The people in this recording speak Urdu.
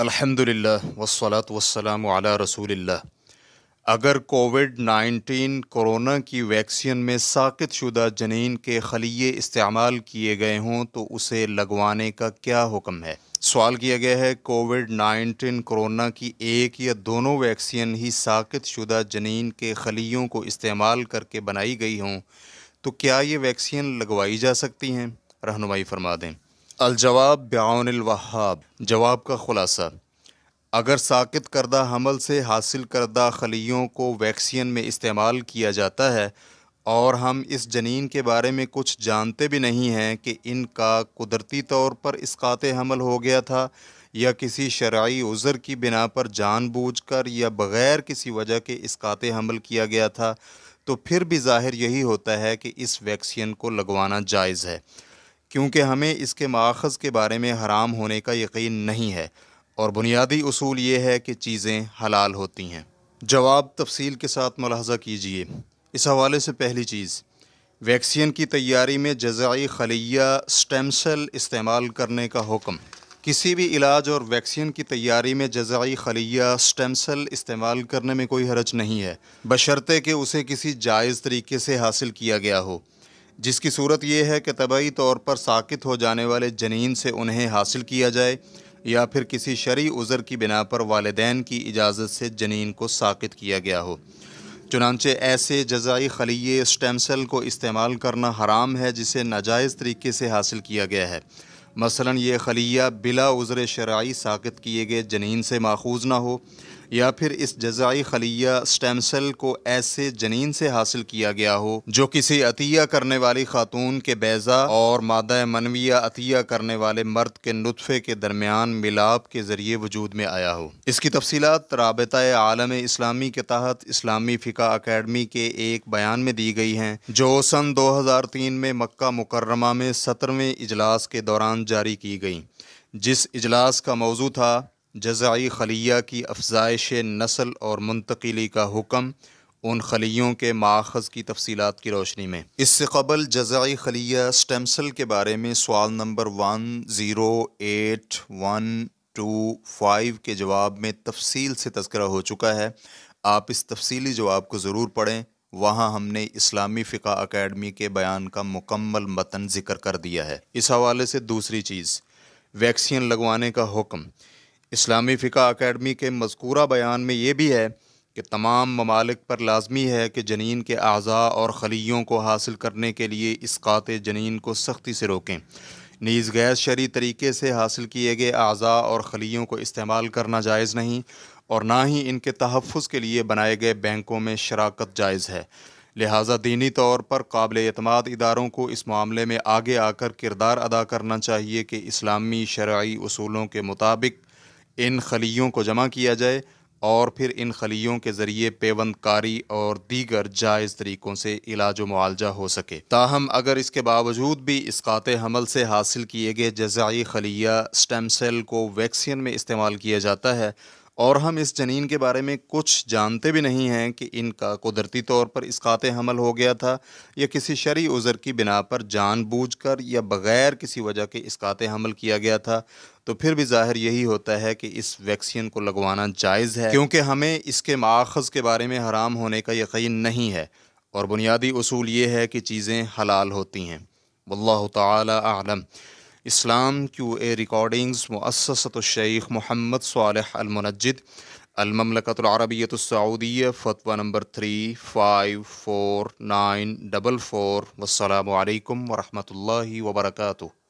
الحمد للہ وسلاۃ وسلم علیہ رسول اللہ اگر کووڈ نائنٹین کورونا کی ویکسین میں ساقط شدہ جنین کے خلیے استعمال کیے گئے ہوں تو اسے لگوانے کا کیا حکم ہے سوال کیا گیا ہے کووڈ نائنٹین کورونا کی ایک یا دونوں ویکسین ہی ساقط شدہ جنین کے خلیوں کو استعمال کر کے بنائی گئی ہوں تو کیا یہ ویکسین لگوائی جا سکتی ہیں رہنمائی فرما دیں الجواب بیعون الوحاب جواب کا خلاصہ اگر ساکت کردہ حمل سے حاصل کردہ خلیوں کو ویکسین میں استعمال کیا جاتا ہے اور ہم اس جنین کے بارے میں کچھ جانتے بھی نہیں ہیں کہ ان کا قدرتی طور پر اسقاط حمل ہو گیا تھا یا کسی شرعی عذر کی بنا پر جان بوجھ کر یا بغیر کسی وجہ کے اسقاط حمل کیا گیا تھا تو پھر بھی ظاہر یہی ہوتا ہے کہ اس ویکسین کو لگوانا جائز ہے کیونکہ ہمیں اس کے ماخذ کے بارے میں حرام ہونے کا یقین نہیں ہے اور بنیادی اصول یہ ہے کہ چیزیں حلال ہوتی ہیں جواب تفصیل کے ساتھ ملاحظہ کیجیے اس حوالے سے پہلی چیز ویکسین کی تیاری میں جزائی خلیہ سٹیم سیل استعمال کرنے کا حکم کسی بھی علاج اور ویکسین کی تیاری میں جزائی خلیہ سٹیم سیل استعمال کرنے میں کوئی حرج نہیں ہے بشرطے کہ اسے کسی جائز طریقے سے حاصل کیا گیا ہو جس کی صورت یہ ہے کہ طبعی طور پر ساکت ہو جانے والے جنین سے انہیں حاصل کیا جائے یا پھر کسی شرعی عذر کی بنا پر والدین کی اجازت سے جنین کو ساکت کیا گیا ہو چنانچہ ایسے جزائی خلیے سیل کو استعمال کرنا حرام ہے جسے ناجائز طریقے سے حاصل کیا گیا ہے مثلا یہ خلیہ بلا عذر شرعی ساکت کیے گئے جنین سے ماخوذ نہ ہو یا پھر اس جزائی خلیہ سٹیم سیل کو ایسے جنین سے حاصل کیا گیا ہو جو کسی عطیہ کرنے والی خاتون کے بیزہ اور مادہ منویہ عطیہ کرنے والے مرد کے نطفے کے درمیان ملاب کے ذریعے وجود میں آیا ہو اس کی تفصیلات رابطہ عالم اسلامی کے تحت اسلامی فقہ اکیڈمی کے ایک بیان میں دی گئی ہیں جو سن دو ہزار تین میں مکہ مکرمہ میں سترویں اجلاس کے دوران جاری کی گئیں جس اجلاس کا موضوع تھا جزائی خلیہ کی افزائش نسل اور منتقلی کا حکم ان خلیوں کے ماخذ کی تفصیلات کی روشنی میں اس سے قبل جزائی خلیہ سٹیمسل کے بارے میں سوال number one zero eight one two five کے جواب میں تفصیل سے تذکرہ ہو چکا ہے آپ اس تفصیلی جواب کو ضرور پڑھیں وہاں ہم نے اسلامی فقہ اکیڈمی کے بیان کا مکمل متن ذکر کر دیا ہے اس حوالے سے دوسری چیز ویکسین لگوانے کا حکم اسلامی فقہ اکیڈمی کے مذکورہ بیان میں یہ بھی ہے کہ تمام ممالک پر لازمی ہے کہ جنین کے اعضاء اور خلیوں کو حاصل کرنے کے لیے اس جنین کو سختی سے روکیں نیز غیر شرعی طریقے سے حاصل کیے گئے اعضاء اور خلیوں کو استعمال کرنا جائز نہیں اور نہ ہی ان کے تحفظ کے لیے بنائے گئے بینکوں میں شراکت جائز ہے لہٰذا دینی طور پر قابل اعتماد اداروں کو اس معاملے میں آگے آ کر کردار ادا کرنا چاہیے کہ اسلامی شرعی اصولوں کے مطابق ان خلیوں کو جمع کیا جائے اور پھر ان خلیوں کے ذریعے پیوند کاری اور دیگر جائز طریقوں سے علاج و معالجہ ہو سکے تاہم اگر اس کے باوجود بھی اس حمل سے حاصل کیے گئے جزائی خلیہ سٹیم سیل کو ویکسین میں استعمال کیا جاتا ہے اور ہم اس جنین کے بارے میں کچھ جانتے بھی نہیں ہیں کہ ان کا قدرتی طور پر اسقاط حمل ہو گیا تھا یا کسی شرعی عذر کی بنا پر جان بوجھ کر یا بغیر کسی وجہ کے اسقاط حمل کیا گیا تھا تو پھر بھی ظاہر یہی ہوتا ہے کہ اس ویکسین کو لگوانا جائز ہے کیونکہ ہمیں اس کے ماخذ کے بارے میں حرام ہونے کا یقین نہیں ہے اور بنیادی اصول یہ ہے کہ چیزیں حلال ہوتی ہیں واللہ تعالی اعلم اسلام کیو اے ریکارڈنگز مسسد الشیخ محمد صالح المنجد المملکت العربیۃ السعودیہ فتویٰ number three five four nine double four و علیکم ورحمۃ اللہ وبرکاتہ